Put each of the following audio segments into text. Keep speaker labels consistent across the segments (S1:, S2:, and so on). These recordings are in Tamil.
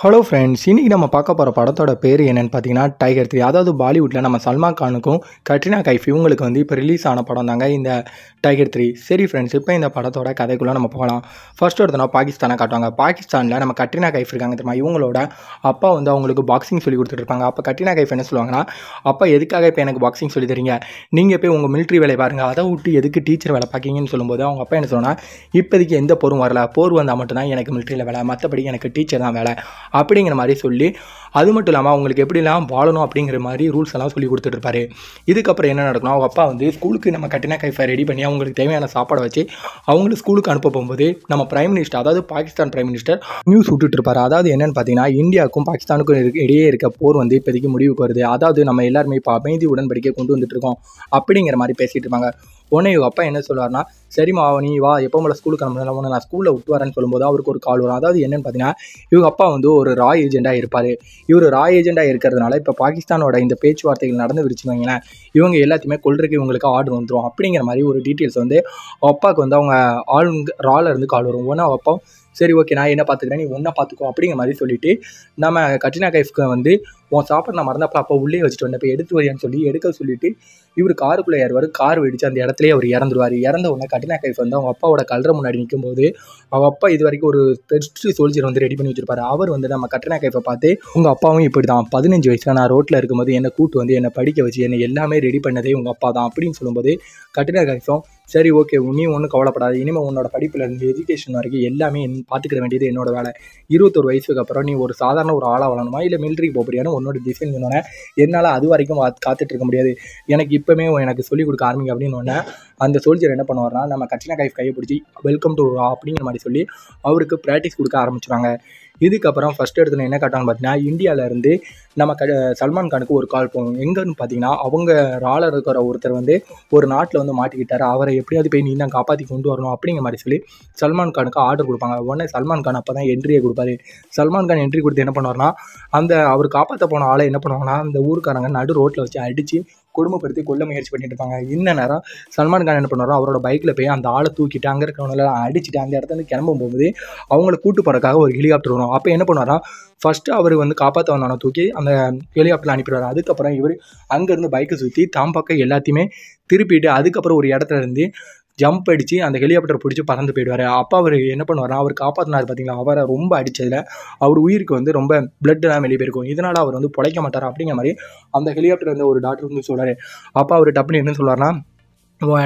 S1: ஹலோ ஃப்ரெண்ட்ஸ் இன்றைக்கி நம்ம பார்க்க போகிற படத்தோட பேர் என்னென்னு பார்த்தீங்கன்னா டைகர் த்ரீ அதாவது பாலிவுட்டில் நம்ம சல்மான் கானுக்கும் கட்ரினா கைஃப் இவங்களுக்கு வந்து இப்போ ரிலீஸ் ஆன படம் தாங்க இந்த டைகர் த்ரீ சரி ஃப்ரெண்ட்ஸ் இப்போ இந்த படத்தோட கதைக்குள்ளே நம்ம போகலாம் ஃபர்ஸ்ட் ஒருத்தனா பாகிஸ்தானை காட்டுவாங்க பாகிஸ்தானில் நம்ம கட்ரினா கைஃப் இருக்காங்க தெரியுமா இவங்களோட அப்பா வந்து அவங்களுக்கு பாக்ஸிங் சொல்லி கொடுத்துட்ருப்பாங்க அப்போ கட்ரினா கைஃப் என்ன சொல்லுவாங்கன்னா அப்பா எதுக்காக இப்போ எனக்கு பாக்ஸிங் சொல்லி தரீங்க நீங்கள் போய் உங்கள் மிலிட்ரி வேலை பாருங்கள் அதை விட்டு எதுக்கு டீச்சர் வேலை பார்க்கீங்கன்னு சொல்லும்போது அவங்க அப்பா என்ன சொன்னால் இப்போதைக்கு எந்த போரும் வரல போர் வந்தால் மட்டும்தான் எனக்கு மிலிட்ரியில் வேலை மற்றபடி எனக்கு டீச்சர் தான் வேலை அப்படிங்கிற மாதிரி சொல்லி அது மட்டும் இல்லாமல் அவங்களுக்கு எப்படிலாம் வாழணும் அப்படிங்கிற மாதிரி ரூல்ஸ் எல்லாம் சொல்லி கொடுத்துட்ருப்பாரு இதுக்கப்புறம் என்ன நடக்கணும் அவங்க அப்பா வந்து ஸ்கூலுக்கு நம்ம கட்டின கைஃபை ரெடி பண்ணி அவங்களுக்கு தேவையான சாப்பாடை வச்சு அவங்களுக்கு ஸ்கூலுக்கு அனுப்ப போகும்போது நம்ம பிரைம் மினிஸ்டர் அதாவது பாகிஸ்தான் பிரைம் மினிஸ்டர் நியூஸ் விட்டுட்டு இருப்பார் அதாவது என்னன்னு பார்த்தீங்கன்னா இந்தியாவுக்கும் பாகிஸ்தானுக்கும் இடையே இருக்க போர் வந்து இப்போதைக்கு முடிவுக்கு வருது அதாவது நம்ம எல்லாருமே இப்போ அமைதி உடன்படிக்கை கொண்டு வந்துட்டு இருக்கோம் அப்படிங்கிற மாதிரி பேசிகிட்டு இருப்பாங்க உடனே இவங்க அப்பா என்ன சொல்லுவார்னா சரிம்மா நீ வா எப்போ மேலே ஸ்கூலுக்கு கிளம்புறது நான் ஸ்கூலில் விட்டு வரேன்னு சொல்லும்போது அவருக்கு ஒரு கால் வரும் அதாவது என்னென்னு பார்த்தீங்கன்னா இவங்க அப்பா வந்து ஒரு ரா ஏஜெண்டாக இருப்பார் இவர் ரா ஏஜெண்டாக இருக்கிறதுனால இப்போ பாகிஸ்தானோட இந்த பேச்சுவார்த்தைகள் நடந்து விரிச்சுவாங்கன்னா இவங்க எல்லாத்தையுமே கொள்றதுக்கு இவங்களுக்கு ஆர்டர் வந்துடும் அப்படிங்கிற மாதிரி ஒரு டீட்டெயில்ஸ் வந்து அப்பாவுக்கு வந்து அவங்க ஆளுங்க இருந்து கால் வரும் ஒன்றா அப்பா சரி ஓகே நான் என்ன பார்த்துக்கிறேன் நீ ஒன்றா பார்த்துக்கோ அப்படிங்கிற மாதிரி சொல்லிவிட்டு நம்ம கட்ரினா கைஃப்க்கு வந்து உன் சாப்பாடு நான் மறந்தப்பா அப்போ உள்ளே வச்சுட்டு வந்தேன் இப்போ எடுத்து வரியான்னு சொல்லி எடுக்க சொல்லிட்டு இவர் காருக்குள்ளே ஏறுவார் கார் வெடிச்சு அந்த இடத்துல அவர் இறந்துருவார் இறந்த உடனே கட்டினா கைஃப் வந்து அவங்க அப்பாவோட கல்ற முன்னாடி நிற்கும்போது அவங்க அப்பா இது வரைக்கும் ஒரு பெஸ்ட் சோல்ஜர் வந்து ரெடி பண்ணி வச்சிருப்பாரு அவர் வந்து நம்ம கட்டினா கைஃபை பார்த்து உங்கள் அப்பாவும் இப்படி தான் பதினஞ்சு வயசில் நான் ரோட்டில் இருக்கும்போது என்னை கூட்டு வந்து என்னை படிக்க வச்சு என்னை எல்லாமே ரெடி பண்ணதே உங்கள் அப்பா தான் அப்படின்னு சொல்லும்போது கட்டினா கைஃபம் சரி ஓகே நீ ஒன்றும் கவலைப்படாது இனிமேல் உன்னோட படிப்பில் இருந்து எஜுகேஷன் வரைக்கும் எல்லாமே பார்த்துக்கிற வேண்டியது என்னோட வேலை இருபத்தொரு வயசுக்கு அப்புறம் நீ ஒரு சாதாரண ஒரு ஆளாக வளரணுமா இல்லை மிலிட்ரி போகிறியான்னு உன்னோட டிசைன் சொன்னோன்னே என்னால் அது வரைக்கும் காத்துட்டு இருக்க முடியாது எனக்கு இப்போமே எனக்கு சொல்லிக் கொடுக்க ஆரம்பிங்க அப்படின்னு ஒன்னே அந்த சோல்ஜர் என்ன பண்ணுவார்னா நம்ம கட்சினா கைஃப் கையை பிடிச்சி வெல்கம் டு அப்படிங்கிற மாதிரி சொல்லி அவருக்கு ப்ராக்டிஸ் கொடுக்க ஆரம்பிச்சுறாங்க இதுக்கப்புறம் ஃபஸ்ட் எடுத்து என்ன காட்டான்னு பார்த்தீங்கன்னா இந்தியாவிலேருந்து நம்ம க சல்மான் கானுக்கு ஒரு கால் போகும் எங்கேன்னு பார்த்தீங்கன்னா அவங்க ராலர் இருக்கிற ஒருத்தர் வந்து ஒரு நாட்டில் வந்து மாட்டிக்கிட்டார் அவரை எப்படியாவது போய் நீ தான் காப்பாற்றி கொண்டு வரணும் அப்படிங்கிற மாதிரி சொல்லி சல்மான் கானுக்கு ஆர்டர் கொடுப்பாங்க உடனே சல்மான் கான் அப்போ தான் என்ட்ரியை கொடுப்பாரு சல்மான் கான் என்ட்ரி கொடுத்து என்ன பண்ணுவார்னா அந்த அவர் காப்பாற்ற போன ஆளை என்ன பண்ணுவாங்கன்னா அந்த ஊருக்காரங்க நடு ரோட்டில் வச்சு அடித்து கொடுமைப்படுத்தி கொள்ள முயற்சி பண்ணிட்டு இருப்பாங்க என்ன நேரம் சல்மான் கான் என்ன பண்ணாரோ அவரோட பைக்கில் போய் அந்த ஆளை தூக்கிட்டு அங்கே இருக்கிறவங்களெல்லாம் அடிச்சுட்டு அந்த இடத்துல கிளம்பும் போகும்போது அவங்கள கூட்டு போகிறக்காக ஒரு ஹெலிகாப்டர் வரும் அப்போ என்ன பண்ணுவாரா ஃபர்ஸ்ட்டு அவர் வந்து காப்பாற்ற வந்தானோ தூக்கி அந்த ஹெலிகாப்டரில் அனுப்பிடுவார் அதுக்கப்புறம் இவர் அங்கேருந்து பைக்கை சுற்றி தாம்பாக்க எல்லாத்தையுமே திருப்பிட்டு அதுக்கப்புறம் ஒரு இடத்துல இருந்து ஜம்ப் அடித்து அந்த ஹெலிகாப்டர் பிடிச்சி பறந்து போயிடுவார் அப்போ அவர் என்ன பண்ணுவார் அவர் காப்பாற்றினார் பார்த்தீங்களா அவரை ரொம்ப அடித்ததில் அவர் உயிருக்கு வந்து ரொம்ப எல்லாம் வெளியே போயிருக்கும் இதனால் அவர் வந்து பிழைக்க மாட்டார் அப்படிங்கிற மாதிரி அந்த ஹெலிகாப்டர் வந்து ஒரு டாக்டர் வந்து சொல்கிறார் அப்போ அவர் டப்புனு என்ன சொல்வார்னா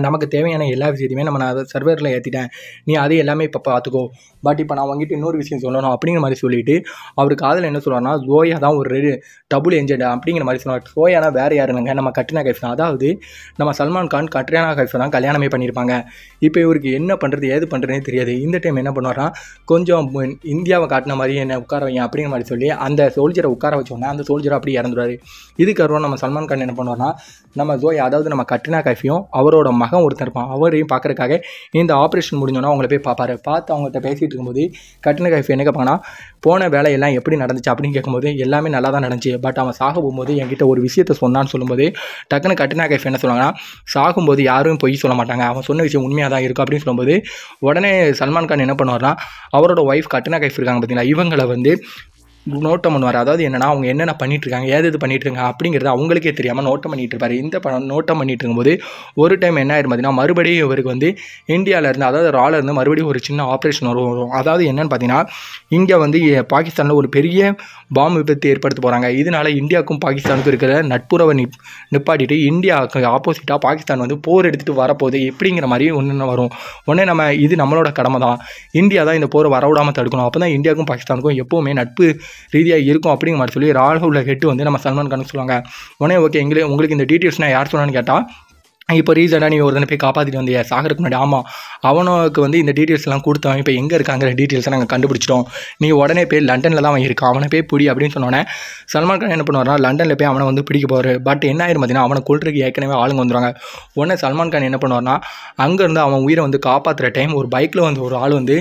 S1: நமக்கு தேவையான எல்லா விஷயத்தையுமே நம்ம நான் அதை சர்வரில் ஏற்றிட்டேன் நீ அது எல்லாமே இப்போ பார்த்துக்கோ பட் இப்போ நான் உங்ககிட்ட இன்னொரு விஷயம் சொல்லணும் அப்படிங்கிற மாதிரி சொல்லிவிட்டு அவர் காதில் என்ன சொல்லுவார்னா ஜோயா தான் ஒரு ரெடி டபுள் என்ஜெண்ட் அப்படிங்கிற மாதிரி சொன்னார் ஜோயானா வேறு யாருங்க நம்ம கட்ரினா கைஃப் தான் அதாவது நம்ம சல்மான் கான் கட்ரினா கைஃப் தான் கல்யாணமே பண்ணியிருப்பாங்க இப்போ இவருக்கு என்ன பண்ணுறது ஏது பண்ணுறதுனே தெரியாது இந்த டைம் என்ன பண்ணுவார்னா கொஞ்சம் இந்தியாவை காட்டின மாதிரி என்ன உட்கார வைங்க அப்படிங்கிற மாதிரி சொல்லி அந்த சோல்ஜரை உட்கார வச்சோன்னா அந்த சோல்ஜரை அப்படி இறந்துடுவார் இதுக்கு நம்ம சல்மான் கான் என்ன பண்ணுவார்னா நம்ம ஜோயா அதாவது நம்ம கட்ரினா கைஃபையும் அவரோட அவரோட மகன் ஒருத்தர் இருப்பான் அவரையும் பார்க்குறக்காக இந்த ஆப்ரேஷன் முடிஞ்சோன்னா அவங்கள போய் பார்ப்பாரு பார்த்து அவங்கள்ட்ட பேசிகிட்டு இருக்கும்போது கட்டின கைஃப் என்ன கேட்பாங்கன்னா போன வேலையெல்லாம் எப்படி நடந்துச்சு அப்படின்னு கேட்கும்போது எல்லாமே நல்லா தான் நடந்துச்சு பட் அவன் சாக போகும்போது என்கிட்ட ஒரு விஷயத்தை சொன்னான்னு சொல்லும்போது டக்குன்னு கட்டினா கைஃப் என்ன சொல்லுவாங்கன்னா சாகும்போது யாரும் பொய் சொல்ல மாட்டாங்க அவன் சொன்ன விஷயம் உண்மையாக தான் இருக்கும் அப்படின்னு சொல்லும்போது உடனே சல்மான் கான் என்ன பண்ணுவார்னா அவரோட ஒய்ஃப் கட்டினா கைஃப் இருக்காங்க பார்த்தீங்களா இவங்களை வந்து நோட்டம் பண்ணுவார் அதாவது என்னென்னா அவங்க என்னென்ன இருக்காங்க ஏது இது பண்ணிட்டுருக்காங்க அப்படிங்கிறது அவங்களுக்கே தெரியாமல் நோட்டம் பண்ணிகிட்டு இருப்பார் இந்த ப நோட்டம் பண்ணிகிட்டு இருக்கும்போது ஒரு டைம் என்ன ஆயிரும் பார்த்தீங்கன்னா மறுபடியும் இவருக்கு வந்து இந்தியாவிலேருந்து அதாவது ராலேருந்து மறுபடியும் ஒரு சின்ன ஆப்ரேஷன் வரும் அதாவது என்னென்னு பார்த்தீங்கன்னா இங்கே வந்து பாகிஸ்தானில் ஒரு பெரிய பாம்பு விபத்து ஏற்படுத்த போகிறாங்க இதனால் இந்தியாவுக்கும் பாகிஸ்தானுக்கும் இருக்கிற நட்புறவை நிப் நிப்பாட்டிட்டு இந்தியாவுக்கு ஆப்போசிட்டாக பாகிஸ்தான் வந்து போர் எடுத்துகிட்டு வரப்போகுது எப்படிங்கிற மாதிரி ஒன்று வரும் உடனே நம்ம இது நம்மளோட கடமை தான் இந்தியா தான் இந்த போரை வரவிடாமல் தடுக்கணும் அப்போ தான் இந்தியாவுக்கும் பாகிஸ்தானுக்கும் எப்போவுமே நட்பு ரீதியாக இருக்கும் அப்படிங்கிற மாதிரி சொல்லி ராகுல ஹெட்டு வந்து நம்ம சல்மான் கானுக்கு சொல்லுவாங்க உடனே ஓகே எங்களே உங்களுக்கு இந்த டீட்டெயில்ஸ்னால் யார் சொன்னான்னு கேட்டால் இப்போ ரீசெண்டாக நீ ஒரு ஒருத்தனை போய் காப்பாற்றிட்டு வந்தியா சாகருக்கு முன்னாடி ஆமாம் அவனுக்கு வந்து இந்த டீட்டெயில்ஸ்லாம் கொடுத்தவன் இப்போ எங்கே இருக்காங்கிற டீட்டெயில்ஸை நாங்கள் கண்டுபிடிச்சிட்டோம் நீ உடனே போய் லண்டனில் தான் அவன் இருக்கான் அவனை போய் பிடி அப்படின்னு சொன்னோன்னே சல்மான் கான் என்ன பண்ணுவார்னா லண்டனில் போய் அவனை வந்து பிடிக்க போகிறார் பட் என்ன ஆயிரும் பார்த்தீங்கன்னா அவனை கொள்றதுக்கு ஏற்கனவே ஆளுங்க வந்துடுவாங்க உடனே சல்மான் கான் என்ன பண்ணுவார்னா அங்கேருந்து அவன் உயிரை வந்து காப்பாற்றுற டைம் ஒரு பைக்கில் வந்து ஒரு ஆள் வந்து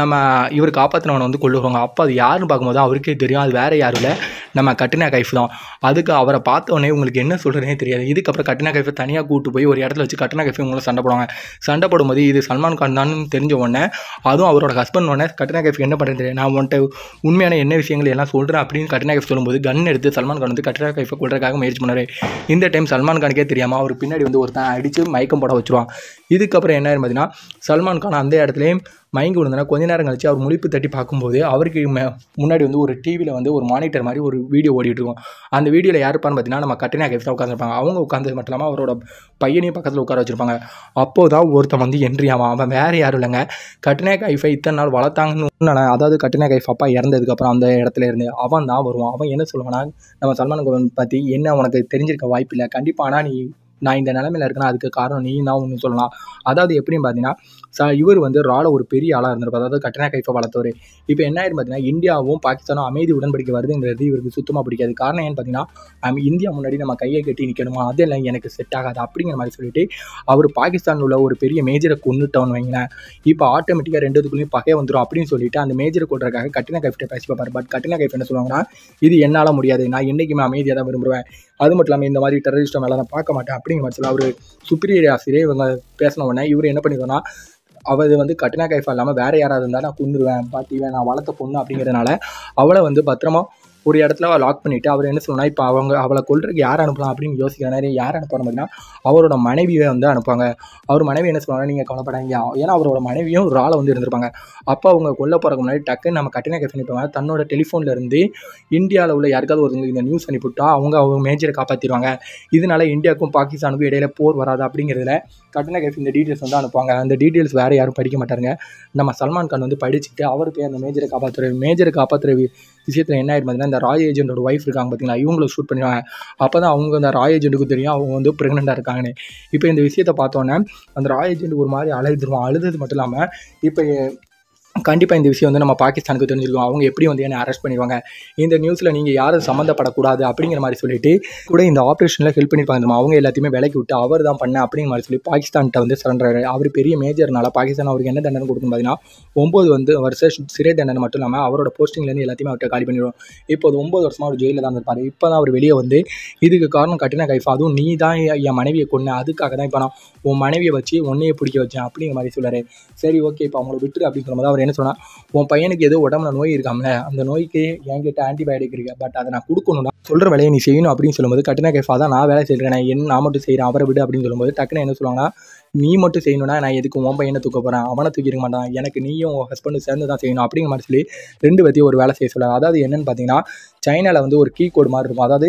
S1: நம்ம இவர் காப்பாற்றினவனை வந்து கொள்ளுவாங்க அப்போ அது யாருன்னு பார்க்கும்போது அவருக்கே தெரியும் அது வேறு யாரும் இல்லை நம்ம கட்டினா கைஃப் தான் அதுக்கு அவரை பார்த்த உடனே உங்களுக்கு என்ன சொல்கிறதுனே தெரியாது இதுக்கப்புறம் கட்டினா கைஃபை தனியாக கூப்பிட்டு போய் ஒரு இடத்துல வச்சு கட்டனா கேஃபே உங்களை சண்டை போடுவாங்க சண்டை போடும்போது இது சல்மான் கான் தான் தெரிஞ்ச உடனே அதுவும் அவரோட ஹஸ்பண்ட் உடனே கட்டினா கேஃபி என்ன பண்ணுறது நான் உன்ட்ட உண்மையான என்ன விஷயங்கள் எல்லாம் சொல்கிறேன் அப்படின்னு கட்டனா கேஃப் சொல்லும்போது கன் எடுத்து சல்மான் கான் வந்து கட்டனா கைஃபை கொள்றதுக்காக முயற்சி பண்ணார் இந்த டைம் சல்மான் கானுக்கே தெரியாமல் அவர் பின்னாடி வந்து ஒருத்தன் அடித்து மயக்கம் போட வச்சுருவான் இதுக்கப்புறம் என்ன பார்த்தீங்கன்னா சல்மான் கான் அந்த இடத்துலையும் மயங்கி விழுந்தனா கொஞ்ச நேரம் கழிச்சு அவர் முழிப்பு தட்டி பார்க்கும்போது அவருக்கு முன்னாடி வந்து ஒரு டிவியில் வந்து ஒரு மானிட்டர் மாதிரி ஒரு வீடியோ ஓடிட்டு இருக்கும் அந்த வீடியோவில் யார் இருப்பான்னு பார்த்தீங்கன்னா நம்ம கட்டினா கேஃப் தான் உட்காந்துருப்பாங்க அவங்க உட்காந்தது மட்டும் இல்லாமல் அவரோட பையனையும் பக்கத்தில் உட்கார வச்சுருப்பாங்க அப்போது தான் ஒருத்தன் வந்து என்ட்ரியாவான் அவன் வேறு யாரும் இல்லைங்க கட்டினா கைஃபை இத்தனை நாள் வளர்த்தாங்கன்னு அதாவது கட்டினா கைஃப் அப்பா இறந்ததுக்கப்புறம் அந்த இடத்துல இருந்து அவன் தான் வருவான் அவன் என்ன சொல்லுவானா நம்ம சல்மான் கோவன் பற்றி என்ன உனக்கு தெரிஞ்சிருக்க வாய்ப்பு இல்லை கண்டிப்பாக ஆனால் நீ நான் இந்த நிலமையில இருக்கேன்னா அதுக்கு காரணம் நீ தான் ஒன்று சொல்லலாம் அதாவது எப்படின்னு பார்த்தீங்கன்னா இவர் வந்து ரால ஒரு பெரிய ஆளாக இருந்திருப்பார் அதாவது கட்ரினா கைஃபை வளர்த்தவர் இப்போ என்ன ஆயிரும் பார்த்தீங்கன்னா இந்தியாவும் பாகிஸ்தானும் அமைதி உடன்படிக்கை வருதுங்கிறது இவருக்கு சுத்தமாக பிடிக்காது காரணம் ஏன்னு பார்த்தீங்கன்னா இந்தியா முன்னாடி நம்ம கையை கட்டி நிற்கணுமா அதெல்லாம் எனக்கு செட் ஆகாது அப்படிங்கிற மாதிரி சொல்லிட்டு அவர் பாகிஸ்தானில் உள்ள ஒரு பெரிய மேஜரை கொண்டுட்டோன்னு வைங்களேன் இப்போ ஆட்டோமேட்டிக்காக ரெண்டுத்துக்குள்ளே பகை வந்துடும் அப்படின்னு சொல்லிட்டு அந்த மேஜரை கொள்றதுக்காக கட்டின கைஃப்ட்டை பேசி பார்ப்பார் பட் கட்டின கைஃப் என்ன சொல்லுவாங்கன்னா இது என்னால் முடியாது நான் என்றைக்குமே அமைதியாக தான் விரும்புவேன் அது மட்டும் இல்லாமல் இந்த மாதிரி டெரரிஸ்ட்டை மேலே நான் பார்க்க மாட்டேன் அப்படிங்கிற மாதிரி சொல்ல அவர் சுப்பீரியர் ஆசிரியர் இவங்க பேசின உடனே இவர் என்ன பண்ணிடுவோம்னா அவள் வந்து கட்டினா கைஃபா இல்லாமல் வேறு யாராவது இருந்தால் நான் கொண்டுருவேன் பார்த்திவேன் நான் வளர்த்த பொண்ணு அப்படிங்கிறதுனால அவளை வந்து பத்திரமா ஒரு இடத்துல லாக் பண்ணிவிட்டு அவர் என்ன சொல்லணும் இப்போ அவங்க அவளை கொள்றதுக்கு யார் அனுப்பலாம் அப்படின்னு யோசிக்கிறாரு யார் அனுப்புகிற மாதிரினா அவரோட மனைவியை வந்து அனுப்புவாங்க அவர் மனைவி என்ன சொல்லுவாங்க நீங்கள் கவலைப்படாதீங்க ஏன்னா அவரோட மனைவியும் ஒரு ஆளை வந்து இருந்திருப்பாங்க அப்போ அவங்க கொல்ல போகிறதுக்கு முன்னாடி டக்குன்னு நம்ம கட்டின கேஸ் அனுப்பிவாங்க தன்னோட டெலிஃபோனில் இருந்து இந்தியாவில் உள்ள யாருக்காவது ஒருத்தங்க இந்த நியூஸ் அனுப்பிவிட்டா அவங்க அவங்க மேஜரை காப்பாற்றிடுவாங்க இதனால இந்தியாவுக்கும் பாகிஸ்தானுக்கும் இடையில போர் வராது அப்படிங்கிறதுல கட்டின கேஃப் இந்த டீட்டெயில்ஸ் வந்து அனுப்புவாங்க அந்த டீட்டெயில்ஸ் வேறு யாரும் படிக்க மாட்டாருங்க நம்ம சல்மான் கான் வந்து படிச்சுட்டு அவருக்கு அந்த மேஜரை காப்பாற்றுற மேஜரை காப்பாற்றுற விஷயத்தில் என்ன ஆகிடும் பார்த்தீங்கன்னா இந்த ராய் ஏஜென்ட்டோட ஒய்ஃப் இருக்காங்க பார்த்தீங்கன்னா இவங்களை ஷூட் பண்ணிடுவாங்க அப்போ தான் அவங்க அந்த ராய் ஏஜென்ட்டுக்கு தெரியும் அவங்க வந்து ப்ரெக்னெண்ட்டாக இருக்காங்கன்னு இப்போ இந்த விஷயத்தை பார்த்தோன்னே அந்த ராய் ஏஜென்ட் ஒரு மாதிரி அழுதுருவான் அழுதது மட்டும் இல்லாமல் இப்போ கண்டிப்பாக இந்த விஷயம் வந்து நம்ம பாகிஸ்தானுக்கு தெரிஞ்சிருக்கோம் அவங்க எப்படி வந்து என்னை அரெஸ்ட் பண்ணிடுவாங்க இந்த நியூஸில் நீங்கள் யாரும் சம்மந்தப்படக்கூடாது அப்படிங்கிற மாதிரி சொல்லிட்டு கூட இந்த ஆப்ரேஷனில் ஹெல்ப் பண்ணியிருப்பாங்க அவங்க எல்லாத்தையுமே விலைக்கு விட்டு அவர் தான் பண்ணேன் அப்படிங்கிற மாதிரி சொல்லி பாகிஸ்தான்கிட்ட வந்து சரண்டர் அவர் பெரிய மேஜர்னால பாகிஸ்தான் அவருக்கு என்ன தண்டனை கொடுக்கும் பார்த்தீங்கன்னா ஒம்பது வந்து வருஷம் சிறை தண்டனை மட்டும் இல்லாமல் அவரோட போஸ்டிங்லேருந்து எல்லாத்தையுமே அவர்கிட்ட காலி பண்ணிடுவோம் இப்போது ஒம்பது வருஷமாக அவர் ஜெயிலில் தான் இருப்பார் இப்போ தான் அவர் வெளியே வந்து இதுக்கு காரணம் கட்டின கைஃப் அதுவும் நீ தான் என் மனைவியை கொண்டு அதுக்காக தான் இப்போ நான் உன் மனைவியை வச்சு உன்னையை பிடிக்க வச்சேன் அப்படிங்கிற மாதிரி சொல்லார் சரி ஓகே இப்போ அவங்கள விட்டுரு அப்படின்னு சொல்லும்போது அவர் அவர் என்ன சொன்னால் உன் பையனுக்கு ஏதோ உடம்புல நோய் இருக்காமல அந்த நோய்க்கு என்கிட்ட ஆன்டிபயோட்டிக் இருக்கு பட் அதை நான் கொடுக்கணும்னா சொல்கிற வேலையை நீ செய்யணும் அப்படின்னு சொல்லும்போது கட்டின கேஃபா தான் நான் வேலை செய்கிறேன் என் நான் மட்டும் செய்கிறேன் அவரை விடு அப்படின்னு சொல்லும்போது டக்குன்னு என்ன சொல்லுவாங்கன்னா நீ மட்டும் செய்யணும்னா நான் எதுக்கு உன் பையனை தூக்க போகிறேன் அவனை தூக்கிருக்க மாட்டான் எனக்கு நீயும் உன் ஹஸ்பண்டும் சேர்ந்து தான் செய்யணும் அப்படிங்கிற மாதிரி சொல்லி ரெண்டு பற்றி ஒரு வேலை செய்ய சொல்லுவாங்க அதாவது என்னென்னு பார்த்தீங்கன்னா சைனாவில் வந்து ஒரு கீ கோடு மாதிரி இருக்கும் அதாவது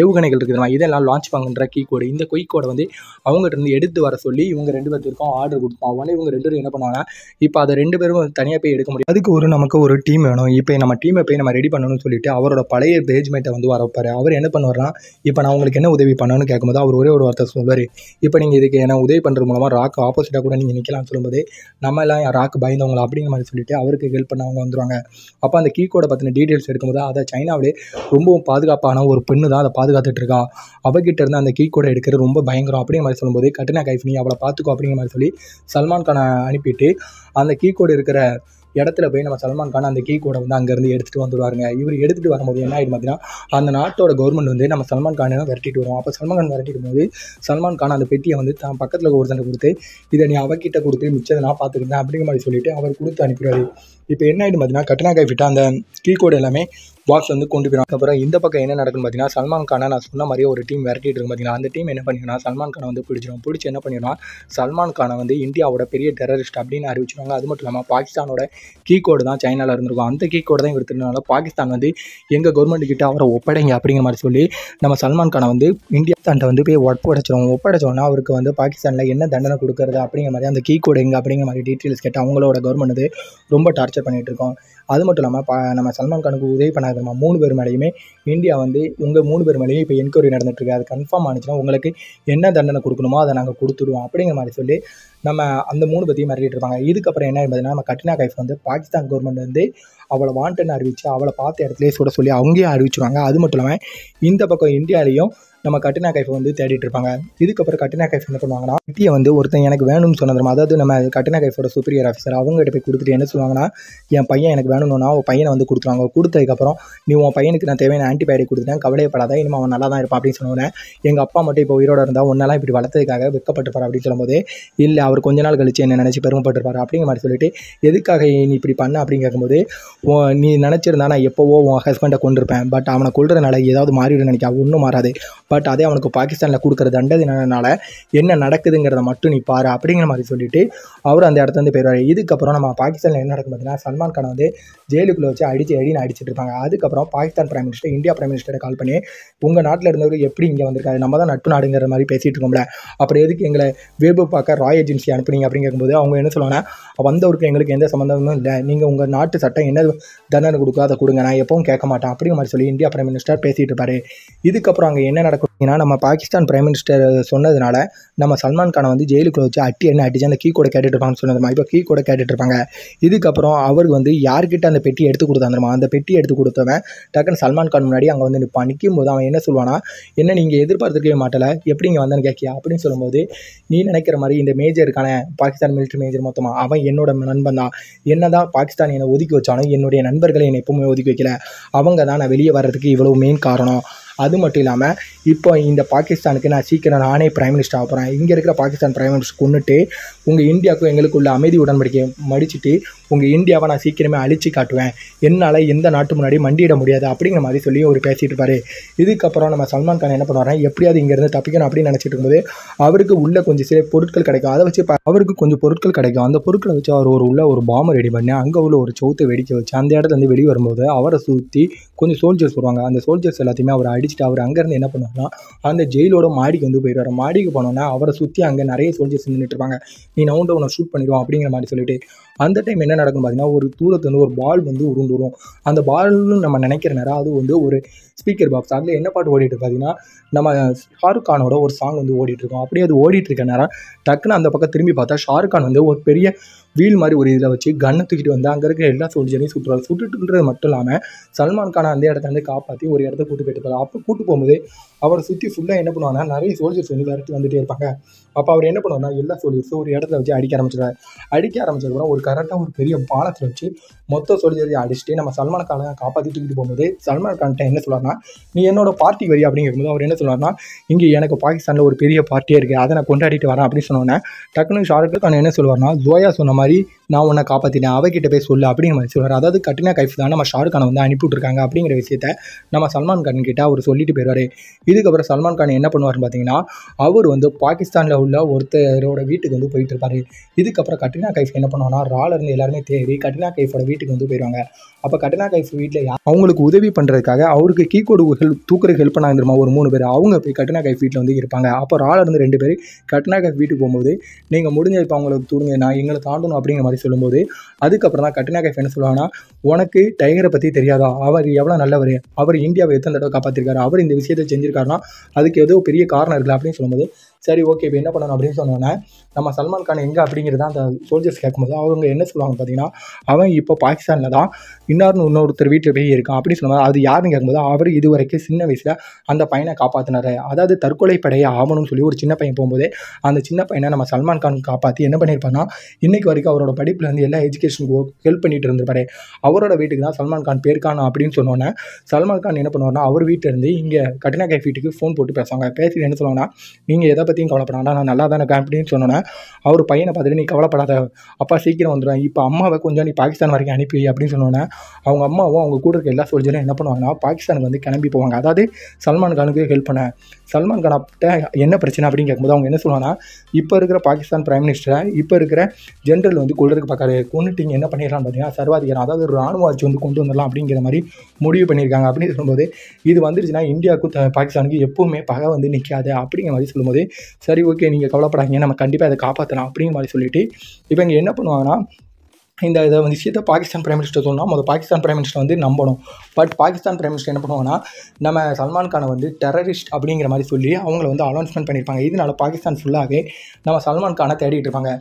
S1: ஏவுகணைகள் இருக்குது இதெல்லாம் லான்ச் பண்ணுற கீ கோடு இந்த கொய் கோடை வந்து அவங்ககிட்ட இருந்து எடுத்து வர சொல்லி இவங்க ரெண்டு பேர்த்துக்கும் ஆர்டர் கொடுப்போம் உடனே இவங்க ரெண்டு பேரும் என்ன பண்ணுவாங்க இப்போ அதை ரெண்டு பேரும் தனியாக போய் எடுக்க முடியும் அதுக்கு ஒரு நமக்கு ஒரு டீம் வேணும் இப்போ நம்ம டீமை போய் நம்ம ரெடி பண்ணணும்னு சொல்லிட்டு அவரோட பழைய பேஜ்மேட்டை வந்து வரப்பார் அவர் என்ன பண்ணுவார்னா இப்போ நான் உங்களுக்கு என்ன உதவி பண்ணணும்னு கேட்கும்போது அவர் ஒரே ஒரு வார்த்தை சொல்வார் இப்போ நீங்கள் இதுக்கு என்ன உதவி பண்ணுறது மூலமாக ராக் ஆப்போசிட்டாக கூட நீங்கள் நிற்கலாம்னு சொல்லும்போது நம்ம எல்லாம் ராக் பயந்தவங்களா அப்படிங்கிற மாதிரி சொல்லிட்டு அவருக்கு ஹெல்ப் பண்ணவங்க வந்துடுவாங்க வந்துருவாங்க அப்போ அந்த கீ கோடை பற்றின டீட்டெயில்ஸ் எடுக்கும்போது அதை சைனாவிலே ரொம்பவும் பாதுகாப்பான ஒரு பெண்ணு தான் அதை பாதுகாத்துட்டு இருக்கா இருந்து அந்த கீ கூட எடுக்கிறது ரொம்ப பயங்கரம் அப்படிங்கிற மாதிரி சொல்லும்போது கட்டினா கைஃப் நீ அவளை பார்த்துக்கோ அப்படிங்கிற மாதிரி சொல்லி சல்மான் கானை அனுப்பிட்டு அந்த கீ கோடு இருக்கிற இடத்துல போய் நம்ம சல்மான் கான் அந்த கீ வந்து அங்கேருந்து எடுத்துகிட்டு வந்துடுவாருங்க இவர் எடுத்துகிட்டு வரும்போது என்ன ஆகிடும் பார்த்தீங்கன்னா அந்த நாட்டோட கவர்மெண்ட் வந்து நம்ம சல்மான் கானை விரட்டிட்டு வருவோம் அப்போ சல்மான் கான் விரட்டிட்டு போது சல்மான் கான் அந்த பெட்டியை வந்து தான் பக்கத்தில் ஒருத்தனை கொடுத்து இதை நீ அவகிட்ட கொடுத்து மிச்சத்தை நான் பார்த்துருந்தேன் அப்படிங்கிற மாதிரி சொல்லிட்டு அவர் கொடுத்து அனுப்பிடுவார் இப்போ என்ன ஆகிடும் பார்த்தீங்கன்னா கட்டினா கைஃபிட்டா அந்த கீ கோடு எல்லாமே பாக்ஸ் வந்து கொண்டு போயிடும் அப்புறம் இந்த பக்கம் என்ன நடக்குன்னு பார்த்தீங்கன்னா சல்மான் கானை நான் சொன்ன மாதிரியே ஒரு டீம் விரட்டிட்டு இருக்கும் பார்த்தீங்கன்னா அந்த டீம் என்ன பண்ணிடுனா சல்மான் கான் வந்து பிடிச்சிடும் பிடிச்சி என்ன பண்ணிடுவான் சல்மான் கானை வந்து இந்தியாவோட பெரிய டெரரிஸ்ட் அப்படின்னு அறிவிச்சிருவாங்க அது மட்டும் இல்லாமல் பாகிஸ்தானோட கீ கோடு தான் சைனாவில் இருந்திருக்கும் அந்த கீ கோடு தான் இவர் பாகிஸ்தான் வந்து எங்கள் கவர்மெண்ட் கிட்ட அவரை ஒப்படைங்க அப்படிங்கிற மாதிரி சொல்லி நம்ம சல்மான் கானை வந்து இந்தியா தாண்ட வந்து போய் ஒப்படைச்சிடும் ஒப்படைச்சோன்னா அவருக்கு வந்து பாகிஸ்தானில் என்ன தண்டனை கொடுக்குறது அப்படிங்கிற மாதிரி அந்த கீ கோடு எங்கே அப்படிங்கிற மாதிரி டீட்டெயில்ஸ் கேட்டு அவங்களோட கவர்மெண்ட் வந்து ரொம்ப டார்ச்சர் பண்ணிகிட்டு இருக்கோம் அது மட்டும் இல்லாமல் நம்ம சல்மான் கானுக்கு உதவி பண்ணாதமா மூணு பேர் மேலேயுமே இந்தியா வந்து உங்கள் மூணு பேர் மேலேயும் இப்போ என்கொயரி நடந்துட்டுருக்கு அது கன்ஃபார்ம் ஆனிச்சுன்னா உங்களுக்கு என்ன தண்டனை கொடுக்கணுமோ அதை நாங்கள் கொடுத்துடுவோம் அப்படிங்கிற மாதிரி சொல்லி நம்ம அந்த மூணு பற்றியும் மறக்கிட்டு இருப்பாங்க இதுக்கப்புறம் என்ன என்பதுன்னா நம்ம கட்டினா கைஃப் வந்து பாகிஸ்தான் கவர்மெண்ட் வந்து அவளை வாண்டன் அறிவிச்சு அவளை பார்த்த இடத்துலேயே சுட சொல்லி அவங்கேயும் அறிவிச்சிருவாங்க அது மட்டும் இல்லாமல் இந்த பக்கம் இந்தியாலையும் நம்ம கட்டினா கைஃபை வந்து தேடிட்டு இருப்பாங்க இதுக்கப்புறம் கட்டினா கைஃப் என்ன பண்ணுவாங்கன்னா வெட்டியை வந்து ஒருத்தன் எனக்கு வேணும்னு சொன்னதும் அதாவது நம்ம கட்டினா கைஃபோட சூப்பீரியர் ஆஃபீஸர் அவங்ககிட்ட போய் கொடுத்துட்டு என்ன சொல்லுவாங்கன்னா என் பையன் எனக்கு வேணும்னா அவன் பையனை வந்து கொடுத்துருவாங்க கொடுத்ததுக்கப்புறம் நீ உன் பையனுக்கு நான் தேவையான ஆன்டிபயோட்டிக் கொடுத்துட்டேன் கவலையப்படாத இனிமே அவன் நல்லா தான் இருப்பான் அப்படின்னு சொன்னோன்னே எங்கள் அப்பா மட்டும் இப்போ உயிரோட இருந்தால் ஒன்னெல்லாம் இப்படி வளர்த்ததுக்காக வெக்கப்பட்டுப்பார் அப்படின்னு சொல்லும்போது இல்லை அவர் கொஞ்ச நாள் கழிச்சு என்ன நினச்சி பெருமைப்பட்டுருப்பார் அப்படிங்கிற மாதிரி சொல்லிட்டு எதுக்காக நீ இப்படி பண்ண அப்படின்னு கேட்கும்போது ஓ நீ நினச்சிருந்தா நான் எப்போவோ உன் ஹஸ்பண்டை கொண்டிருப்பேன் பட் அவனை கொள்றதுனால ஏதாவது மாறிடும் நினைக்கா ஒன்றும் மாறாது பட் அதே அவனுக்கு பாகிஸ்தானில் கொடுக்குற தண்டதினால என்ன நடக்குதுங்கிறத மட்டும் நீ பாரு அப்படிங்கிற மாதிரி சொல்லிட்டு அவர் அந்த இடத்துல வந்து போயிடுவார் இதுக்கப்புறம் நம்ம பாகிஸ்தானில் என்ன நடக்கும் பார்த்தீங்கன்னா சல்மான் கான் வந்து ஜெயிலுக்குள்ளே வச்சு அடிச்சு அடின்னு அடிச்சுட்டு இருப்பாங்க அதுக்கப்புறம் Pakistan prime minister India prime மினிஸ்டரை கால் பண்ணி உங்கள் நாட்டில் இருந்தவர் எப்படி இங்கே வந்திருக்காரு நம்ம தான் நட்பு நாடுங்கிற மாதிரி பேசிகிட்டு இருக்கோம்ல அப்புறம் எதுக்கு எங்களை வேபு பார்க்க ராய் ஏஜென்சி அனுப்புனீங்க அப்படிங்கும்போது அவங்க என்ன சொல்லுவாங்க வந்தவருக்கு எங்களுக்கு எந்த சம்மந்தமும் இல்லை நீங்கள் உங்கள் நாட்டு சட்டம் என்ன தண்டனை கொடுக்காத கொடுங்க நான் எப்பவும் கேட்க மாட்டேன் அப்படிங்கிற மாதிரி சொல்லி இந்தியா பிரைம் மினிஸ்டர் பேசிகிட்டு இருப்பாரு இதுக்கப்புறம் அங்கே என்ன நடக்கும்னா நம்ம பாகிஸ்தான் பிரைம் மினிஸ்டர் சொன்னதுனால நம்ம சல்மான் கானை வந்து ஜெயிலுக்குள்ள வச்சு அட்டி என்ன அடிச்சு அந்த கீ கூட கேட்டுட்ருப்பாங்கன்னு சொன்னதுமா இப்போ கீ கூட இருப்பாங்க இதுக்கப்புறம் அவருக்கு வந்து யார்கிட்ட அந்த பெட்டி எடுத்து கொடுத்தாந்துருமா அந்த பெட்டி எடுத்து கொடுத்தவன் டக்குன்னு சல்மான் கான் முன்னாடி அங்கே வந்து நிற்பான் நிற்கும் போது அவன் என்ன சொல்லுவானா என்ன நீங்கள் எதிர்பார்த்துருக்கவே மாட்டலை எப்படி இங்கே வந்தேன்னு கேட்கியா அப்படின்னு சொல்லும்போது நீ நினைக்கிற மாதிரி இந்த மேஜர் பாகிஸ்தான் மிலிட்ரி மேஜர் மொத்தமாக அவன் என்னோட நண்பன் தான் என்ன தான் பாகிஸ்தான் என்னை ஒதுக்கி வச்சாலும் என்னுடைய நண்பர்களை என்னை எப்பவுமே ஒதுக்கி வைக்கல அவங்க தான் நான் வெளியே வர்றதுக்கு இவ்வளோ மெயின் காரணம் அது மட்டும் இல்லாமல் இப்போ இந்த பாகிஸ்தானுக்கு நான் சீக்கிரம் நானே பிரைம் மினிஸ்டர் ஆக போகிறேன் இங்கே இருக்கிற பாகிஸ்தான் பிரைம் மினிஸ்டர் கொண்டுட்டு உங்கள் இந்தியாவுக்கும் எங்களுக்குள்ள அமைதி உடன்படிக்கை மடிச்சுட்டு உங்கள் இந்தியாவை நான் சீக்கிரமே அழிச்சு காட்டுவேன் என்னால் எந்த நாட்டு முன்னாடி மண்டியிட முடியாது அப்படிங்கிற மாதிரி சொல்லி அவர் பேசிகிட்டு இருப்பார் இதுக்கப்புறம் நம்ம சல்மான் கான் என்ன பண்ணுவாரன் எப்படியாவது இங்கேருந்து தப்பிக்கணும் அப்படின்னு நினச்சிட்டு இருக்கும்போது அவருக்கு உள்ளே கொஞ்சம் சில பொருட்கள் கிடைக்கும் அதை வச்சு அவருக்கு கொஞ்சம் பொருட்கள் கிடைக்கும் அந்த பொருட்களை வச்சு அவர் ஒரு உள்ள ஒரு பாம்பு ரெடி பண்ணி அங்கே உள்ள ஒரு சவுத்தை வெடிக்க வச்சு அந்த இடத்துலேருந்து வெளியே வரும்போது அவரை சுற்றி கொஞ்சம் சோல்ஜர்ஸ் வருவாங்க அந்த சோல்ஜர்ஸ் எல்லாத்தையுமே அவர் அடிச்சுட்டு அவர் அங்கேருந்து என்ன பண்ணுவார்னா அந்த ஜெயிலோட மாடிக்கு வந்து போயிடுவார் மாடிக்கு போனோன்னா அவரை சுற்றி அங்கே நிறைய சோல்ஜர்ஸ் நின்றுட்டு இருப்பாங்க நீ நவுண்ட உன்னை ஷூட் பண்ணிடுவோம் அப்படிங்கிற மாதிரி சொல்லிட்டு அந்த டைம் என்ன நடக்கும் பார்த்தீங்கன்னா ஒரு தூரத்து வந்து ஒரு பால் வந்து உருண்டு வரும் அந்த பால்னு நம்ம நினைக்கிற நேரம் அது வந்து ஒரு ஸ்பீக்கர் பாக்ஸ் அதில் என்ன பாட்டு ஓடிட்டு பார்த்தீங்கன்னா நம்ம ஷாருக் கானோட ஒரு சாங் வந்து ஓடிட்டு இருக்கோம் அப்படியே அது ஓடிட்டு இருக்க நேரம் டக்குன்னு அந்த பக்கம் திரும்பி பார்த்தா ஷாருக் கான் வந்து ஒரு பெரிய வீல் மாதிரி ஒரு இதில் வச்சு கண்ணை தூக்கிட்டு வந்து அங்கே இருக்கிற எல்லா சோல்ஜரையும் சுட்டுவார் சுட்டுட்டுன்றது மட்டும் இல்லாமல் சல்மான் கானை அந்த இடத்த வந்து காப்பாற்றி ஒரு இடத்த கூட்டு போயிட்டு போகிறார் அப்போ கூட்டு போகும்போது அவரை சுற்றி ஃபுல்லாக என்ன பண்ணுவாங்கன்னா நிறைய சோல்ஜர்ஸ் வந்து விரட்டி வந்துட்டே இருப்பாங்க அப்போ அவர் என்ன பண்ணுவார்னா எல்லா சோல்ஜர்ஸும் ஒரு இடத்துல வச்சு அடிக்க ஆரம்பிச்சிருவார் அடிக்க ஆரம்பிச்சதுக்கப்புறம் ஒரு கரெக்டாக ஒரு பெரிய பாலத்தில் வச்சு மொத்த சோல்ஜரையும் அடிச்சுட்டு நம்ம சல்மான் கானை காப்பாற்றி தூக்கிட்டு போகும்போது சல்மான் கான் என்ன சொல்லார்னா நீ என்னோட பார்ட்டி வரி அப்படிங்கிறபோது அவர் என்ன சொல்லுவார்னா இங்கே எனக்கு பாகிஸ்தானில் ஒரு பெரிய பார்ட்டியாக இருக்குது அதை நான் கொண்டாடிட்டு வரேன் அப்படின்னு சொன்னோன்னே டக்குனு ஷாருக் கான் என்ன சொல்லுவார்னா ஜோயா சொன்ன மாதிரி நான் உன்னை காப்பாற்றினேன் அவகிட்ட போய் சொல்லு அப்படிங்கிற மாதிரி சொல்வார் அதாவது கட்டினா கைஃப் தான் நம்ம ஷாருக்கானை வந்து அனுப்பிவிட்டுருக்காங்க அப்படிங்கிற விஷயத்த நம்ம சல்மான் கான் கிட்ட அவர் சொல்லிட்டு போயிடுவார் இதுக்கப்புறம் சல்மான் கான் என்ன பண்ணுவார்னு பார்த்தீங்கன்னா அவர் வந்து பாகிஸ்தானில் உள்ள ஒருத்தரோட வீட்டுக்கு வந்து போயிட்டு இருப்பார் இதுக்கப்புறம் கட்டினா கைஃப் என்ன பண்ணுவாங்கன்னா இருந்து எல்லாருமே தேடி கட்டினா கைஃபோட வீட்டுக்கு வந்து போயிடுவாங்க அப்போ கட்டினா கைஃப் வீட்டில் அவங்களுக்கு உதவி பண்ணுறதுக்காக அவருக்கு கீ கோடு ஹெல்ப் தூக்குறதுக்கு ஹெல்ப் பண்ணாங்க தெரியுமா ஒரு மூணு பேர் அவங்க போய் கட்டினா கைஃப் வீட்டில் வந்து இருப்பாங்க அப்போ இருந்து ரெண்டு பேர் கட்டினா கைஃப் வீட்டுக்கு போகும்போது நீங்கள் முடிஞ்ச இப்போ அவங்களுக்கு தூடுங்க நான் எங்களை தாண்டும் போகணும் அப்படிங்கிற மாதிரி சொல்லும்போது அதுக்கப்புறம் தான் கட்டினா கைஃப் என்ன சொல்லுவாங்கன்னா உனக்கு டைகரை பற்றி தெரியாதா அவர் எவ்வளோ நல்லவர் அவர் இந்தியாவை எத்தனை தடவை காப்பாற்றிருக்காரு அவர் இந்த விஷயத்தை செஞ்சிருக்காருன்னா அதுக்கு ஏதோ பெரிய காரணம் இருக்குல்ல அப்படின்னு சொல்லும்போது சரி ஓகே இப்போ என்ன பண்ணணும் அப்படின்னு சொன்னோன்னே நம்ம சல்மான் கான் எங்கே அப்படிங்கிறத அந்த சோல்ஜர்ஸ் கேட்கும்போது அவங்க என்ன சொல்லுவாங்க பார்த்தீங்கன்னா அவன் இப்போ பாகிஸ்தானில் தான் இன்னொருன்னு இன்னொருத்தர் வீட்டில் போய் இருக்கான் அப்படின்னு சொன்னாங்க அது யாருன்னு கேட்கும்போது அவர் இது வரைக்கும் சின்ன வயசில் அந்த பையனை காப்பாற்றினார் அதாவது தற்கொலை படையை ஆகணும்னு சொல்லி ஒரு சின்ன பையன் போகும்போதே அந்த சின்ன பையனை நம்ம சல்மான் கான் காப்பாற்றி என்ன பண்ணியிருப்பாங்கன்னா இன்றைக்கு வரைக்கும் அவரோட படிப்பில் வந்து எல்லா எஜுகேஷனுக்கு ஹெல்ப் பண்ணிட்டு இருந்திருப்பாரு அவரோட வீட்டுக்கு தான் சல்மான் கான் பேர் அப்படின்னு சொன்னோன்னே சல்மான் கான் என்ன பண்ணுவார்னா அவர் வீட்டிலேருந்து இங்கே கட்டினா கேஃப் வீட்டுக்கு ஃபோன் போட்டு பேசுவாங்க பேசிட்டு என்ன சொல்லுவாங்கன்னா நீங்கள் எதை பற்றியும் கவலைப்படாண்டா நான் நல்லா தானே அப்படின்னு சொன்னோன்னே அவர் பையனை பார்த்துட்டு நீ கவலைப்படாத அப்பா சீக்கிரம் வந்துடுவேன் இப்போ அம்மாவை கொஞ்சம் நீ பாகிஸ்தான் வரைக்கும் அனுப்பி அப்படின்னு சொன்னோன்னே அவங்க அம்மாவும் அவங்க கூட இருக்க எல்லா சோல்ஜரும் என்ன பண்ணுவாங்கன்னா பாகிஸ்தானுக்கு வந்து கிளம்பி போவாங்க அதாவது சல்மான் கானுக்கு ஹெல்ப் பண்ண சல்மான் கான் என்ன பிரச்சனை அப்படின்னு கேட்கும்போது அவங்க என்ன சொல்லுவாங்கன்னா இப்போ இருக்கிற பாகிஸ்தான் பிரைம் மினிஸ்டரை இப்போ இருக்கிற ஜென்ரல் வந்து கொள்றதுக்கு பார்க்காரு கொண்டுட்டிங்க என்ன பண்ணிடலாம் பார்த்தீங்கன்னா சர்வாதிகாரம் அதாவது ஒரு ராணுவ ஆட்சி வந்து கொண்டு வந்துடலாம் அப்படிங்கிற மாதிரி முடிவு பண்ணியிருக்காங்க அப்படின்னு சொல்லும்போது இது வந்துருச்சுன்னா இந்தியாவுக்கும் பாகிஸ்தானுக்கு எப்போவுமே பகை வந்து நிற்காது அப்படிங்கிற மாதிரி சொல்லும்போது சரி ஓகே நீங்கள் கவலைப்படாதீங்க நம்ம கண்டிப்பாக அதை காப்பாற்றலாம் அப்படிங்கிற மாதிரி சொல்லிட்டு இப்போ இங்கே என்ன பண்ணுவாங்கன்னா இந்த இதை வந்து விஷயத்தை பாகிஸ்தான் பிரைம் மினிஸ்டர் சொன்னால் முதல் பாகிஸ்தான் பிரைம் மினிஸ்டர் வந்து நம்பணும் பட் பாகிஸ்தான் பிரைம் மினிஸ்டர் என்ன பண்ணுவாங்கன்னா நம்ம சல்மான் கானை வந்து டெரரிஸ்ட் அப்படிங்கிற மாதிரி சொல்லி அவங்கள வந்து அனௌன்ஸ்மெண்ட் பண்ணியிருப்பாங்க இதனால பாகிஸ்தான் ஃபுல்லாகவே நம்ம சல்மான் கானை தேடிட்டு இருப்பாங்க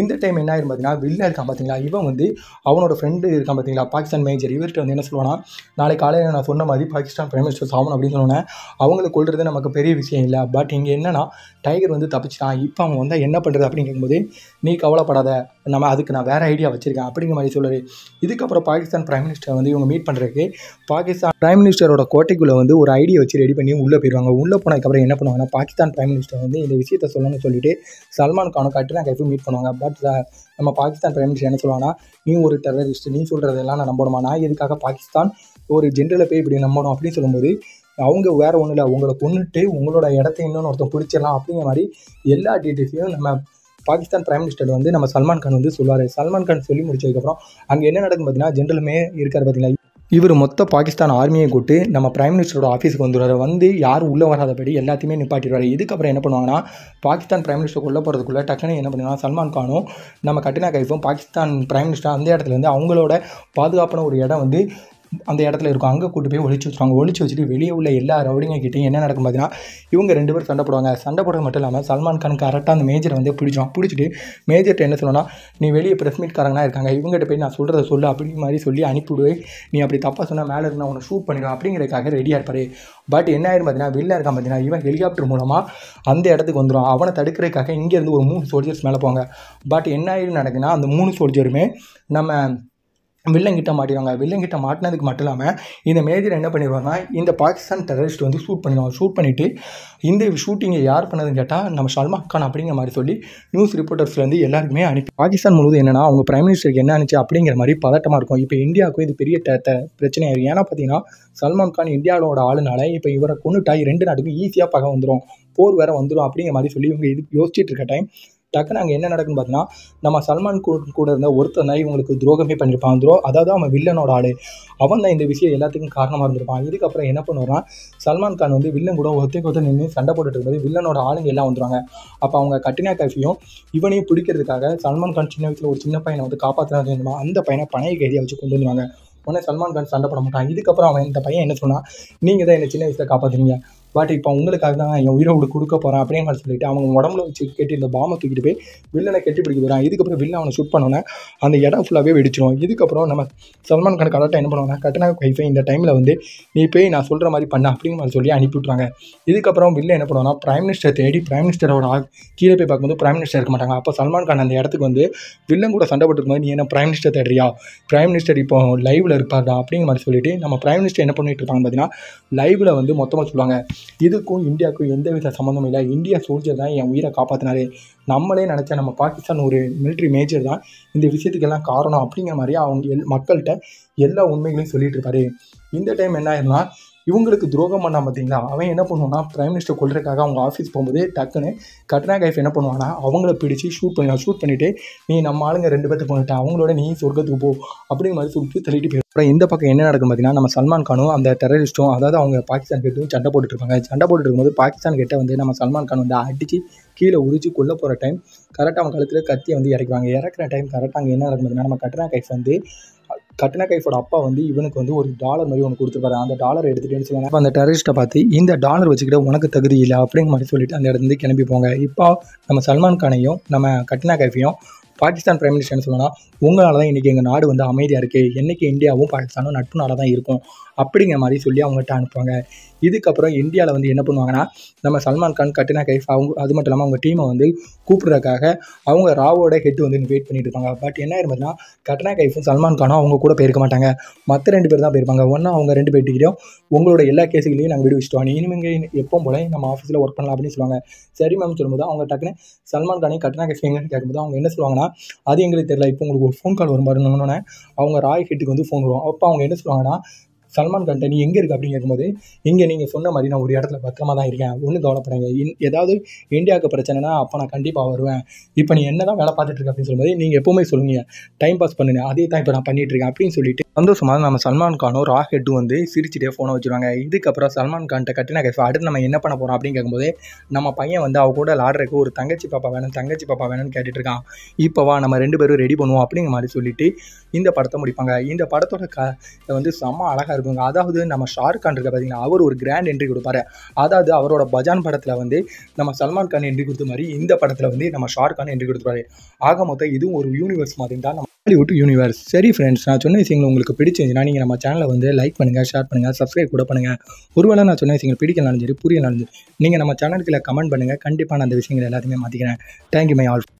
S1: இந்த டைம் என்ன ஆயிரும் பார்த்தீங்கன்னா வில்லன் இருக்கான் பார்த்தீங்களா இவன் வந்து அவனோட ஃப்ரெண்டு இருக்கான் பார்த்தீங்களா பாகிஸ்தான் மேஜர் இவர்கிட்ட வந்து என்ன சொல்லுவானா நாளைக்கு காலையில் நான் சொன்ன மாதிரி பாகிஸ்தான் பிரைம் மினிஸ்டர் ஆகணும் அப்படின்னு சொன்னேன் அவங்களை கொள்றது நமக்கு பெரிய விஷயம் இல்லை பட் இங்கே என்னன்னா டைகர் வந்து தப்பிச்சிட்டான் இப்போ அவன் வந்தால் என்ன பண்ணுறது அப்படின்னு கேட்கும்போது நீ கவலைப்படாத நம்ம அதுக்கு நான் வேறு ஐடியா வச்சுருக்கேன் அப்படிங்கிற மாதிரி சொல்லுது இதுக்கப்புறம் பாகிஸ்தான் பிரைம் மினிஸ்டர் வந்து இவங்க மீட் பண்ணுறதுக்கு பாகிஸ்தான் பிரைம் மினிஸ்டரோட கோட்டைக்குள்ளே வந்து ஒரு ஐடியா வச்சு ரெடி பண்ணி உள்ளே போயிடுவாங்க உள்ளே போனதுக்கப்புறம் என்ன பண்ணுவாங்கன்னா பாகிஸ்தான் பிரைம் மினிஸ்டர் வந்து இந்த விஷயத்த சொல்லணும்னு சொல்லிட்டு சல்மான் கானை காட்டு நான் கைப்பு மீட் பண்ணுவாங்க பட் uh, நம்ம பாகிஸ்தான் பிரைம் மினிஸ்டர் என்ன சொல்லுவானா நீ ஒரு டெரரிஸ்ட் நீ சொல்கிறதெல்லாம் நான் நம்பணுமா நான் எதுக்காக பாகிஸ்தான் ஒரு ஜென்ரலை போய் இப்படி நம்பணும் அப்படின்னு சொல்லும்போது அவங்க வேறு ஒன்றும் இல்லை உங்களை கொண்டுட்டு உங்களோட இடத்த இன்னொன்று ஒருத்தன் பிடிச்சிடலாம் அப்படிங்கிற மாதிரி எல்லா டீட்டெயில்ஸையும் நம்ம பாகிஸ்தான் பிரைம் மினிஸ்டர் வந்து நம்ம சல்மான் கான் வந்து சொல்லுவார் சல்மான் கான் சொல்லி முடிச்சதுக்கப்புறம் அங்கே என்ன நடக்கும் பார்த்தீங்கன்னா ஜென்ரலுமே இருக்கார் பார்த்தீங்களா இவர் மொத்த பாகிஸ்தான் ஆர்மியை கூட்டு நம்ம பிரைம் மினிஸ்டரோட ஆஃபீஸுக்கு வந்துடுவார் வந்து யாரும் உள்ளே வராதபடி எல்லாத்தையுமே நிப்பாட்டிடுவார் இதுக்கப்புறம் என்ன பண்ணுவாங்கன்னா பாகிஸ்தான் பிரைம் மினிஸ்டர் உள்ளே போகிறதுக்குள்ளே டக்குனு என்ன பண்ணுவாங்கன்னா சல்மான் கானும் நம்ம கட்டினா கைஃபும் பாகிஸ்தான் பிரைம் மினிஸ்டர் அந்த இடத்துல வந்து அவங்களோட பாதுகாப்பான ஒரு இடம் வந்து அந்த இடத்துல இருக்கும் அங்கே கூட்டு போய் ஒழிச்சு வச்சுருவாங்க ஒழிச்சு வச்சுட்டு வெளியே உள்ள எல்லா கிட்டையும் என்ன நடக்கும் பார்த்தீங்கன்னா இவங்க ரெண்டு பேரும் சண்டை போடுவாங்க சண்டை போடுறது மட்டும் இல்லாமல் சல்மான் கான் கரெக்டாக அந்த மேஜரை வந்து பிடிச்சோம் பிடிச்சிட்டு மேஜர்கிட்ட என்ன சொல்லணும்னா நீ வெளியே ப்ரெஸ் மீட்காரங்களாம் இருக்காங்க இவங்ககிட்ட போய் நான் சொல்கிறத சொல்லு அப்படி மாதிரி சொல்லி அனுப்பிவிடுவே நீ அப்படி தப்பாக சொன்னால் மேலே இருந்தால் உன்னை ஷூட் பண்ணிடுவேன் அப்படிங்கிறதுக்காக ரெடியாக இருப்பார் பட் என்ன ஆயிரும் பார்த்தீங்கன்னா வெளில இருக்கான் பார்த்தீங்கன்னா இவன் ஹெலிகாப்டர் மூலமாக அந்த இடத்துக்கு வந்துடும் அவனை தடுக்கிறதுக்காக இங்கேருந்து ஒரு மூணு சோல்ஜர்ஸ் மேலே போவாங்க பட் என்ன ஆயிரும் நடக்குன்னா அந்த மூணு சோல்ஜருமே நம்ம வில்லங்கிட்ட மாட்டிடுவாங்க வில்லங்கிட்ட மாட்டினதுக்கு மட்டும் இல்லாமல் இந்த மேஜர் என்ன பண்ணிடுவாங்கன்னா இந்த பாகிஸ்தான் டெரரிஸ்ட் வந்து ஷூட் பண்ணிடுவாங்க ஷூட் பண்ணிவிட்டு இந்த ஷூட்டிங்கை யார் பண்ணதுன்னு கேட்டால் நம்ம சல்மான் கான் அப்படிங்கிற மாதிரி சொல்லி நியூஸ் ரிப்போர்ட்டர்ஸ்லேருந்து எல்லாருக்குமே அனுப்பி பாகிஸ்தான் முழுவதும் என்னென்னா அவங்க பிரைம் மினிஸ்டருக்கு என்ன ஆனிச்சு அப்படிங்கிற மாதிரி பதட்டமாக இருக்கும் இப்போ இந்தியாவுக்கும் இது பெரிய பிரச்சனையாக இருக்குது ஏன்னா பார்த்தீங்கன்னா சல்மான் கான் இந்தியாவோட ஆளுனால இப்போ இவரை கொண்டுட்டாய் ரெண்டு நாட்டுக்கும் ஈஸியாக பக வந்துடும் போர் வேறு வந்துடும் அப்படிங்கிற மாதிரி சொல்லி இவங்க இது யோசிச்சுட்டு இருக்க டைம் டக்குன்னு அங்கே என்ன நடக்குன்னு பார்த்தீங்கன்னா நம்ம சல்மான் கூட இருந்த ஒருத்தனை இவங்களுக்கு துரோகமே பண்ணியிருப்பான் துரோ அதாவது அவன் வில்லனோட ஆளு அவன் தான் இந்த விஷயம் எல்லாத்துக்கும் காரணமாக இருந்திருப்பான் இதுக்கப்புறம் என்ன பண்ணுவான் சல்மான் கான் வந்து வில்லன் கூட ஒருத்தே ஒருத்தர் நின்று சண்டை போட்டுட்டு இருக்கும்போது வில்லனோட ஆளுங்க எல்லாம் வந்துடுவாங்க அப்போ அவங்க கட்டினா காஃபியும் இவனையும் பிடிக்கிறதுக்காக சல்மான் கான் சின்ன வயசில் ஒரு சின்ன பையனை வந்து காப்பாற்றினா அந்த பையனை பணைய கைதியாக வச்சு கொண்டு வந்துவாங்க உடனே சல்மான் கான் சண்டை போட மாட்டான் இதுக்கப்புறம் அவன் இந்த பையன் என்ன சொன்னால் நீங்கள் தான் என்னை சின்ன வயசில் காப்பாற்றுறீங்க பட் இப்போ உங்களுக்காக தான் என் உயிரோடு கொடுக்க போகிறேன் அப்படிங்கிற மாதிரி சொல்லிட்டு அவங்க உடம்புல வச்சு கேட்டு இந்த பாம்பை தூக்கிட்டு போய் வில்லனை கட்டி பிடிக்க போகிறான் இதுக்கப்புறம் வில்லன் அவனை ஷூட் பண்ணோன்னே அந்த இடம் ஃபுல்லாகவே வெடிச்சிடும் இதுக்கப்புறம் நம்ம சல்மான் கான் கரெக்டாக என்ன பண்ணுவோன்னா கட்டனா கைஃபை இந்த டைமில் வந்து நீ போய் நான் சொல்கிற மாதிரி பண்ண அப்படிங்கிற மாதிரி சொல்லி அனுப்பிவிட்றாங்க இதுக்கப்புறம் வில்ல என்ன பண்ணுவாங்கன்னா பிரைம் மினிஸ்டர் தேடி பிரைம் மினிஸ்டரோட கீழே போய் பார்க்கும்போது பிரைம் மினிஸ்டர் இருக்க மாட்டாங்க அப்போ சல்மான் கான் அந்த இடத்துக்கு வந்து வில்லன் கூட சண்டை போட்டுருக்கும் போது நீ என்ன பிரைம் மினிஸ்டர் தேடுறியா பிரைம் மினிஸ்டர் இப்போ லைவில் இருப்பாரா அப்படிங்கிற மாதிரி சொல்லிட்டு நம்ம பிரைம் மினிஸ்டர் என்ன பண்ணிட்டு இருப்பாங்க பார்த்தீங்கன்னா லைவில் வந்து மொத்தமாக சொல்லுவாங்க இதுக்கும் இந்தியாவுக்கும் எந்த வித சம்மந்தமும் இல்லை இந்தியா சோல்ஜர் தான் என் உயிரை காப்பாற்றினாரு நம்மளே நினச்சா நம்ம பாகிஸ்தான் ஒரு மிலிட்ரி மேஜர் தான் இந்த விஷயத்துக்கெல்லாம் காரணம் அப்படிங்கிற மாதிரி அவங்க எல் மக்கள்கிட்ட எல்லா உண்மைகளையும் சொல்லிட்டு இருப்பாரு இந்த டைம் என்ன ஆயிருந்தால் இவங்களுக்கு துரோகம் பண்ணால் பார்த்தீங்களா அவன் என்ன பண்ணுவான்னா பிரைம் மினிஸ்டர் கொள்றதுக்காக அவங்க ஆஃபீஸ் போகும்போது டக்குன்னு கட்னா கைஃப் என்ன பண்ணுவானா அவங்கள பிடிச்சி ஷூட் பண்ணலாம் ஷூட் பண்ணிவிட்டு நீ நம்ம ஆளுங்க ரெண்டு பேர்த்துக்கு பண்ணிட்டேன் அவங்களோட நீ சொர்க்கத்துக்கு போ அப்படிங்கிற மாதிரி சுட்டு தள்ளிட்டு போயிடும் அப்புறம் இந்த பக்கம் என்ன நடக்கும் பார்த்தீங்கன்னா நம்ம சல்மான் கானும் அந்த டெரரிஸ்ட்டும் அதாவது அவங்க பாகிஸ்தான் கிட்டும் சண்டை போட்டுட்ருப்பாங்க சண்டை போட்டுட்டு இருக்கும்போது பாகிஸ்தான் கிட்ட வந்து நம்ம சல்மான் கான் வந்து அடித்து கீழே உரிச்சு கொள்ள போகிற டைம் கரெக்டாக அவங்க கழுத்தில் கத்தியை வந்து இறக்குவாங்க இறக்குற டைம் கரெக்டாக அங்கே என்ன நடக்கும் பார்த்தீங்கன்னா நம்ம கட்னா கைஃப் வந்து கட்டின கைஃபோட அப்பா வந்து இவனுக்கு வந்து ஒரு டாலர் மாதிரி ஒன்று கொடுத்துருப்பாரு அந்த டாலர் எடுத்துகிட்டேன்னு சொல்லி அந்த டெரரிஸ்ட்டை பார்த்து இந்த டாலர் வச்சுக்கிட்டு உனக்கு தகுதி இல்லை அப்படிங்கிற மாதிரி சொல்லிட்டு அந்த இடத்துல கிளம்பி போங்க இப்போ நம்ம சல்மான் கானையும் நம்ம கட்டினா கைஃபையும் பாகிஸ்தான் பிரைம் மினிஸ்டர்னு சொல்லலாம் உங்களால் தான் இன்றைக்கி எங்கள் நாடு வந்து அமைதியாக இருக்குது என்றைக்கு இந்தியாவும் பாகிஸ்தானும் நட்பு நாடாக தான் இருக்கும் அப்படிங்கிற மாதிரி சொல்லி அவங்ககிட்ட அனுப்புவாங்க இதுக்கப்புறம் இந்தியாவில் வந்து என்ன பண்ணுவாங்கன்னா நம்ம சல்மான் கான் கட்டினா கைஃப் அவங்க அது மட்டும் இல்லாமல் அவங்க டீமை வந்து கூப்பிட்றதுக்காக அவங்க ராவோட ஹெட் வந்து வெயிட் பண்ணிட்டு இருப்பாங்க பட் என்ன இருந்ததுன்னா கட்னா கைஃபும் சல்மான் கானும் அவங்க கூட போயிருக்க மாட்டாங்க மற்ற ரெண்டு பேர் தான் போயிருப்பாங்க ஒன்றா அவங்க ரெண்டு பேர்கிட்டையும் உங்களோட எல்லா கேஸுகளையும் நாங்கள் விடுவிச்சிட்டோம் இனிமேல் எப்போ போல நம்ம ஆஃபீஸில் ஒர்க் பண்ணலாம் அப்படின்னு சொல்லுவாங்க சரி மேம் சொல்லும்போது அவங்க டக்குன்னு சல்மான் கானையும் கட்டினா கைஃப் எங்கன்னு கேட்கும்போது அவங்க என்ன சொல்லுவாங்கன்னா அது எங்களுக்கு தெரியல இப்போ உங்களுக்கு ஒரு ஃபோன் கால் வரும்பாருன்னு அவங்க ராய் ஹெட்டுக்கு வந்து ஃபோன் வரும் அப்போ அவங்க என்ன சொல்லுவாங்கன்னா சல்மான் கான்ட்ட நீ எங்கே இருக்கு அப்படின்னு கேட்கும்போது இங்கே நீங்கள் சொன்ன மாதிரி நான் ஒரு இடத்துல பத்திரமா தான் இருக்கேன் ஒன்றும் கவலைப்படுங்க இன் ஏதாவது இந்தியாவுக்கு பிரச்சனைனா அப்போ நான் கண்டிப்பாக வருவேன் இப்போ நீ என்ன தான் வேலை பார்த்துட்டு இருக்க அப்படின்னு சொல்லும்போது நீங்கள் எப்போவுமே சொல்லுங்க டைம் பாஸ் பண்ணுங்க அதே தான் இப்போ நான் பண்ணிகிட்டு இருக்கேன் அப்படின்னு சொல்லிட்டு சந்தோஷமாக நம்ம சல்மான் கானும் ஹெட்டும் வந்து சிரிச்சிட்டே ஃபோனை வச்சுருவாங்க இதுக்கப்புறம் சல்மான் கான்ட்ட கட்டின கேஸ் அடுத்து நம்ம என்ன பண்ண போகிறோம் அப்படின்னு கேட்கும்போது நம்ம பையன் வந்து அவ கூட விளாட்றதுக்கு ஒரு தங்கச்சி பாப்பா வேணும் தங்கச்சி பாப்பா வேணும்னு கேட்டுட்டு இருக்கான் இப்போவா நம்ம ரெண்டு பேரும் ரெடி பண்ணுவோம் அப்படிங்கிற மாதிரி சொல்லிட்டு இந்த படத்தை முடிப்பாங்க இந்த படத்தோட க வந்து செம்ம அழகாக இருக்குங்க அதாவது நம்ம ஷாருக் கான் இருக்க பார்த்தீங்கன்னா அவர் ஒரு கிராண்ட் என்ட்ரி கொடுப்பாரு அதாவது அவரோட பஜான் படத்தில் வந்து நம்ம சல்மான் கான் என்ட்ரி கொடுத்த மாதிரி இந்த படத்தில் வந்து நம்ம ஷாருக் கான் என்ட்ரி கொடுத்துருவாரு ஆக மொத்தம் இதுவும் ஒரு யூனிவர்ஸ் மாதிரி தான் நம்ம ஹாலிவுட் யூனிவர்ஸ் சரி ஃப்ரெண்ட்ஸ் நான் சொன்ன விஷயங்கள் உங்களுக்கு பிடிச்சிருந்துச்சுன்னா நீங்கள் நம்ம சேனலை வந்து லைக் பண்ணுங்கள் ஷேர் பண்ணுங்கள் சப்ஸ்கிரைப் கூட பண்ணுங்கள் ஒருவேளை நான் சொன்ன விஷயங்கள் பிடிக்கலாம் சரி புரியலாம் சரி நீங்கள் நம்ம சேனலுக்கு கமெண்ட் பண்ணுங்கள் கண்டிப்பாக நான் அந்த விஷயங்கள் எல்லாத்தையுமே மாற்றிக்கிறேன் தேங்க்யூ மை ஆல்